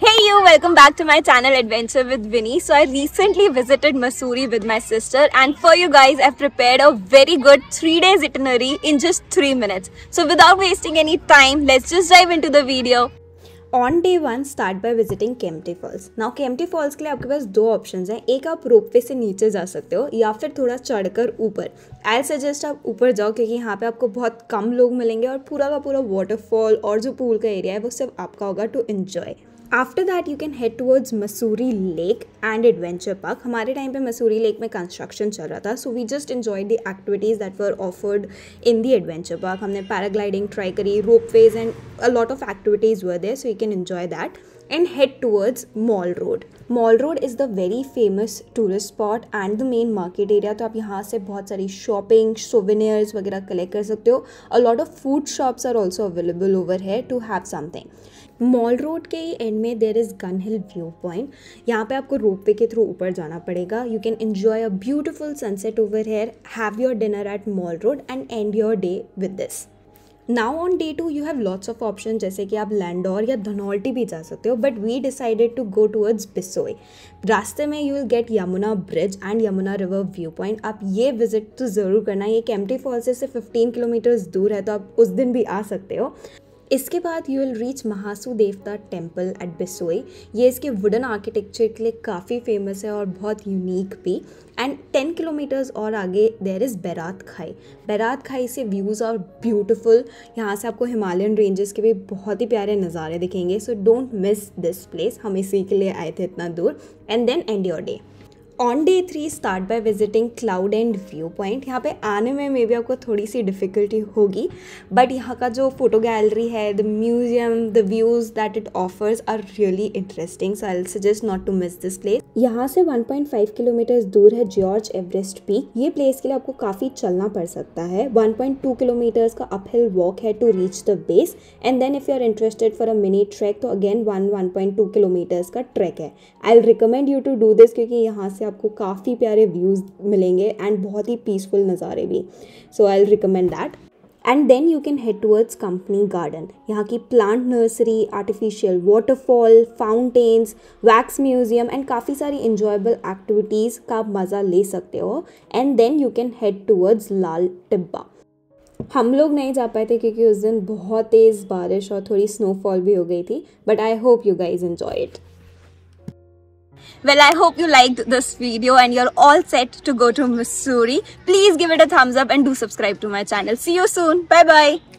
Hey you, welcome back to my channel Adventure with Vinny. So I recently visited Missouri with my sister and for you guys I've prepared a very good 3 days itinerary in just 3 minutes. So without wasting any time, let's just dive into the video. On day one start by visiting Kempty falls now Kempty falls के लिए आपके पास दो option हैं एक आप रोप वे से नीचे जा सकते हो या फिर थोड़ा चढ़कर ऊपर आई सजेस्ट आप ऊपर जाओ क्योंकि यहाँ पे आपको बहुत कम लोग मिलेंगे और पूरा का पूरा वाटरफॉल और जो पूल का एरिया है वो सिर्फ आपका होगा to enjoy after that you can head towards Mussoorie lake and adventure park हमारे टाइम पे मसूरी लेक में कंस्ट्रक्शन चल रहा था so we just enjoy the activities that were offered in the adventure park हमने पैराग्लाइडिंग ट्राई करी rope ways and a lot of activities were there so you can enjoy that and head towards mall road mall road is the very famous tourist spot and the main market area तो आप यहाँ से बहुत सारी shopping souvenirs वगैरह collect कर सकते हो a lot of food shops are also available over है to have something mall road के एंड में there is gun hill view point यहाँ पर आपको रोप वे के थ्रू ऊपर जाना पड़ेगा you can enjoy a beautiful sunset over here have your dinner at mall road and end your day with this now on day two you have lots of option जैसे कि आप लैंडोर या धनौल्टी भी जा सकते हो but we decided to go towards Bisoi रास्ते में you will get Yamuna bridge and Yamuna river view point आप ये विजिट तो ज़रूर करना ये कैम्पटी फॉल से सिर्फ फिफ्टीन किलोमीटर्स दूर है तो आप उस दिन भी आ सकते हो इसके बाद यू विल रीच महासु देवता टेम्पल एट बिसोई ये इसके वुडन आर्किटेक्चर के लिए काफ़ी फेमस है और बहुत यूनिक भी एंड टेन किलोमीटर्स और आगे देर इज़ बैरात खाई बैरात खाई से व्यूज़ आर ब्यूटिफुल यहाँ से आपको हिमालयन रेंजेस के भी बहुत ही प्यारे नज़ारे दिखेंगे so don't miss this place हम इसी के लिए आए थे इतना दूर and then end your day on day three start by visiting cloud end view point यहाँ पे आने में मे बी आपको थोड़ी सी डिफ़िकल्टी होगी बट यहाँ का जो फोटो गैलरी है the museum the views that it offers are really interesting so I suggest not to miss this place यहाँ से 1.5 किलोमीटर दूर है जॉर्ज एवरेस्ट पीक ये प्लेस के लिए आपको काफ़ी चलना पड़ सकता है 1.2 किलोमीटर्स का अप हिल वॉक है to reach the base and then if you are interested for a mini trek तो again one one point two kilometres का ट्रैक है I recommend you to do this क्योंकि यहाँ से से आपको काफ़ी प्यारे व्यूज़ मिलेंगे एंड बहुत ही पीसफुल नज़ारे भी so I recommend that and then you can head towards company garden यहाँ की plant nursery artificial waterfall fountains wax museum and काफ़ी सारी इंजॉयबल एक्टिविटीज़ का मज़ा ले सकते हो and then you can head towards Lal Tibba हम लोग नहीं जा पाए थे क्योंकि उस दिन बहुत तेज़ बारिश और थोड़ी स्नोफॉल भी हो गई थी but I hope you guys enjoy it Well, I hope you liked this video and you're all set to go to Missouri. Please give it a thumbs up and do subscribe to my channel. See you soon. Bye-bye.